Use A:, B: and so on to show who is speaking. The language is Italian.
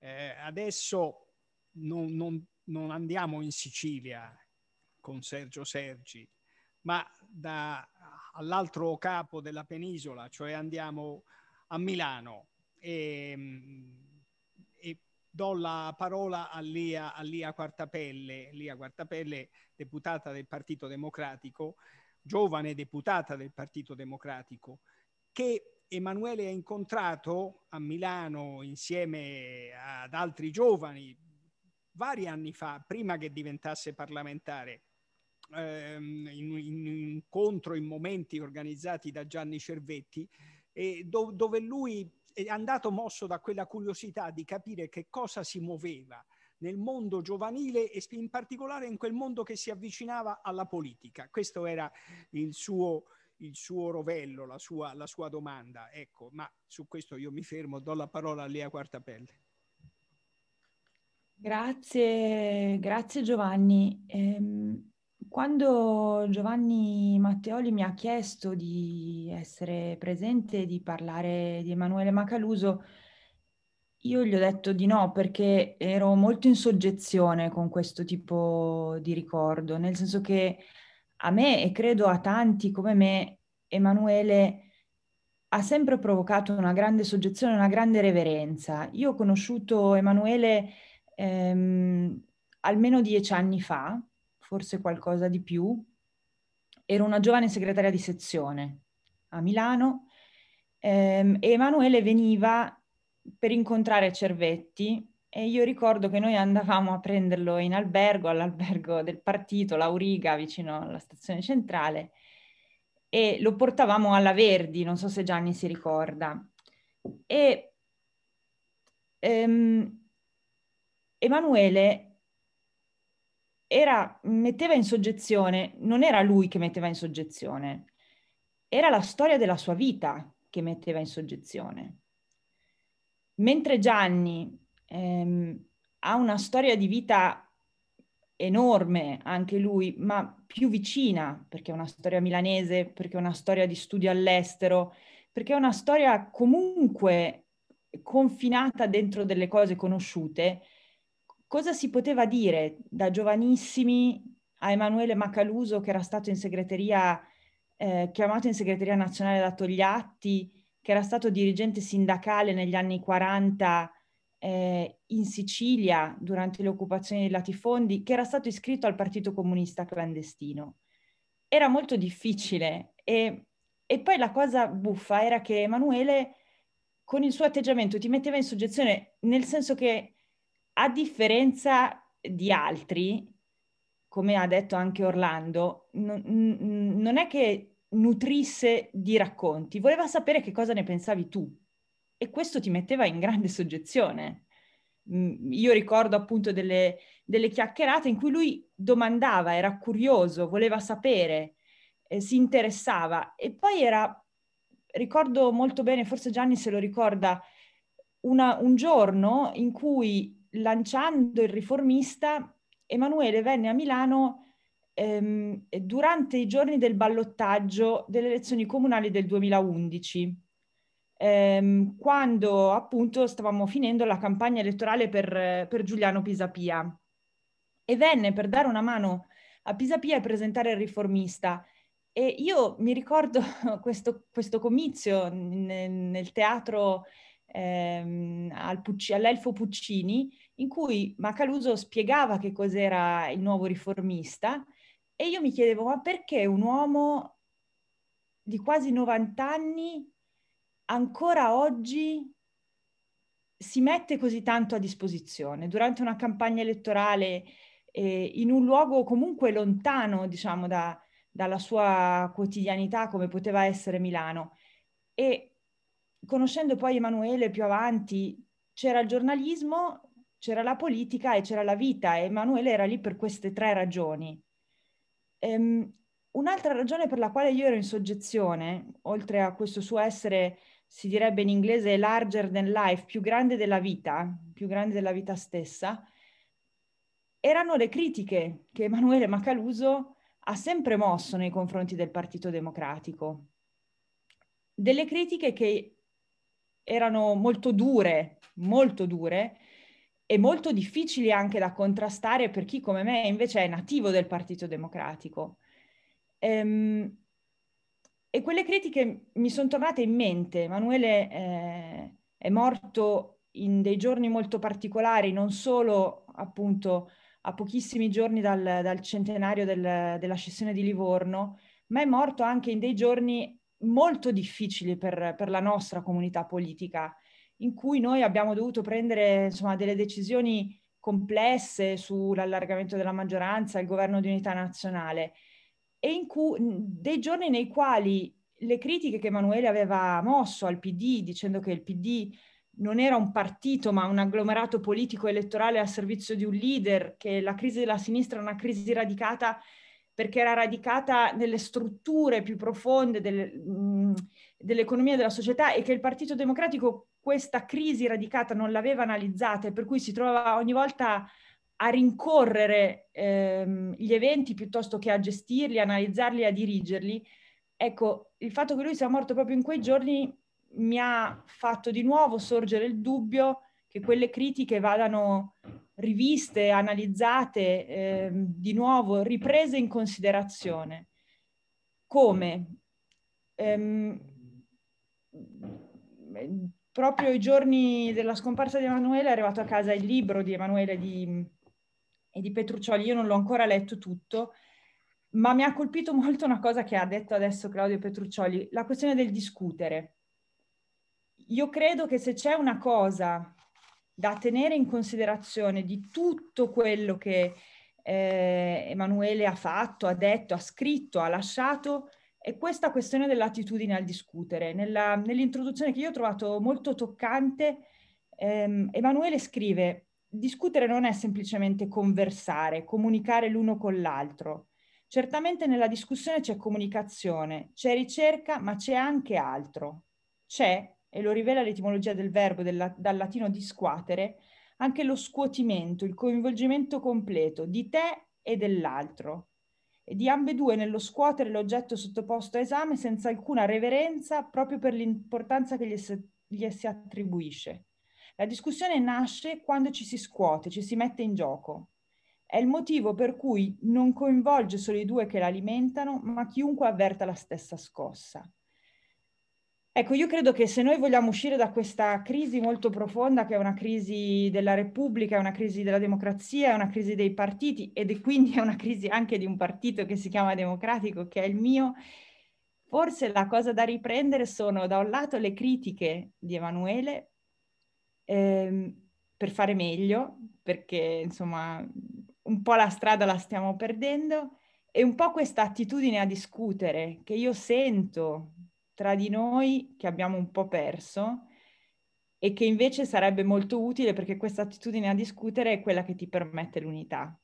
A: Eh, adesso non, non, non andiamo in Sicilia con Sergio Sergi, ma da, all'altro capo della penisola, cioè andiamo a Milano e, ehm, e do la parola a Lia, a Lia, Quartapelle, Lia Quartapelle, deputata del Partito Democratico, giovane deputata del Partito Democratico, che Emanuele ha incontrato a Milano insieme ad altri giovani vari anni fa, prima che diventasse parlamentare, ehm, in un incontro in momenti organizzati da Gianni Cervetti, e do, dove lui è andato mosso da quella curiosità di capire che cosa si muoveva nel mondo giovanile e in particolare in quel mondo che si avvicinava alla politica. Questo era il suo il suo rovello, la sua, la sua domanda. Ecco, ma su questo io mi fermo, do la parola a Lea Quartapelle.
B: Grazie, grazie Giovanni. Ehm, quando Giovanni Matteoli mi ha chiesto di essere presente, di parlare di Emanuele Macaluso, io gli ho detto di no perché ero molto in soggezione con questo tipo di ricordo, nel senso che a me e credo a tanti come me, Emanuele ha sempre provocato una grande soggezione, una grande reverenza. Io ho conosciuto Emanuele ehm, almeno dieci anni fa, forse qualcosa di più. Ero una giovane segretaria di sezione a Milano ehm, e Emanuele veniva per incontrare Cervetti e io ricordo che noi andavamo a prenderlo in albergo, all'albergo del partito, Lauriga, vicino alla stazione centrale, e lo portavamo alla Verdi, non so se Gianni si ricorda. E ehm, Emanuele era, metteva in soggezione, non era lui che metteva in soggezione, era la storia della sua vita che metteva in soggezione. Mentre Gianni ehm, ha una storia di vita enorme anche lui, ma più vicina, perché è una storia milanese, perché è una storia di studio all'estero, perché è una storia comunque confinata dentro delle cose conosciute. Cosa si poteva dire da giovanissimi a Emanuele Macaluso che era stato in segreteria, eh, chiamato in segreteria nazionale da Togliatti, che era stato dirigente sindacale negli anni 40 eh, in Sicilia durante le occupazioni dei latifondi che era stato iscritto al Partito Comunista clandestino. Era molto difficile e, e poi la cosa buffa era che Emanuele con il suo atteggiamento ti metteva in soggezione nel senso che a differenza di altri, come ha detto anche Orlando, non, non è che nutrisse di racconti, voleva sapere che cosa ne pensavi tu e questo ti metteva in grande soggezione. Mm, io ricordo appunto delle, delle chiacchierate in cui lui domandava, era curioso, voleva sapere, eh, si interessava e poi era, ricordo molto bene, forse Gianni se lo ricorda, una, un giorno in cui lanciando il riformista Emanuele venne a Milano ehm, durante i giorni del ballottaggio delle elezioni comunali del 2011 ehm, quando appunto stavamo finendo la campagna elettorale per, per Giuliano Pisapia e venne per dare una mano a Pisapia e presentare il riformista. E io mi ricordo questo, questo comizio nel, nel teatro ehm, al Pucci, all'Elfo Puccini, in cui Macaluso spiegava che cos'era il nuovo riformista e io mi chiedevo ma perché un uomo di quasi 90 anni ancora oggi si mette così tanto a disposizione durante una campagna elettorale eh, in un luogo comunque lontano, diciamo, da, dalla sua quotidianità come poteva essere Milano. E conoscendo poi Emanuele più avanti, c'era il giornalismo, c'era la politica e c'era la vita e Emanuele era lì per queste tre ragioni. Ehm, un'altra ragione per la quale io ero in soggezione, oltre a questo suo essere si direbbe in inglese larger than life, più grande della vita, più grande della vita stessa, erano le critiche che Emanuele Macaluso ha sempre mosso nei confronti del Partito Democratico. Delle critiche che erano molto dure, molto dure e molto difficili anche da contrastare per chi come me invece è nativo del Partito Democratico. Ehm, e quelle critiche mi sono tornate in mente. Emanuele eh, è morto in dei giorni molto particolari, non solo appunto a pochissimi giorni dal, dal centenario del, della scissione di Livorno, ma è morto anche in dei giorni molto difficili per, per la nostra comunità politica, in cui noi abbiamo dovuto prendere insomma, delle decisioni complesse sull'allargamento della maggioranza, il governo di unità nazionale e in cui, dei giorni nei quali le critiche che Emanuele aveva mosso al PD, dicendo che il PD non era un partito ma un agglomerato politico elettorale al servizio di un leader, che la crisi della sinistra è una crisi radicata perché era radicata nelle strutture più profonde delle, mm, dell'economia e della società e che il Partito Democratico questa crisi radicata non l'aveva analizzata e per cui si trovava ogni volta a rincorrere ehm, gli eventi piuttosto che a gestirli, analizzarli, a dirigerli. Ecco, il fatto che lui sia morto proprio in quei giorni mi ha fatto di nuovo sorgere il dubbio che quelle critiche vadano riviste, analizzate, ehm, di nuovo riprese in considerazione. Come? Ehm, proprio i giorni della scomparsa di Emanuele è arrivato a casa il libro di Emanuele di e di Petruccioli, io non l'ho ancora letto tutto, ma mi ha colpito molto una cosa che ha detto adesso Claudio Petruccioli, la questione del discutere. Io credo che se c'è una cosa da tenere in considerazione di tutto quello che eh, Emanuele ha fatto, ha detto, ha scritto, ha lasciato, è questa questione dell'attitudine al discutere. Nella, nell'introduzione che io ho trovato molto toccante, ehm, Emanuele scrive discutere non è semplicemente conversare, comunicare l'uno con l'altro. Certamente nella discussione c'è comunicazione, c'è ricerca, ma c'è anche altro. C'è, e lo rivela l'etimologia del verbo del, dal latino disquatere, anche lo scuotimento, il coinvolgimento completo di te e dell'altro, e di ambedue nello scuotere l'oggetto sottoposto a esame senza alcuna reverenza proprio per l'importanza che gli, es- gli si attribuisce. La discussione nasce quando ci si scuote, ci si mette in gioco. È il motivo per cui non coinvolge solo i due che la alimentano, ma chiunque avverta la stessa scossa. Ecco, io credo che se noi vogliamo uscire da questa crisi molto profonda, che è una crisi della Repubblica, è una crisi della democrazia, è una crisi dei partiti ed è quindi è una crisi anche di un partito che si chiama Democratico, che è il mio, forse la cosa da riprendere sono da un lato le critiche di Emanuele, ehm, per fare meglio, perché insomma un po' la strada la stiamo perdendo e un po' questa attitudine a discutere che io sento tra di noi che abbiamo un po' perso e che invece sarebbe molto utile perché questa attitudine a discutere è quella che ti permette l'unità.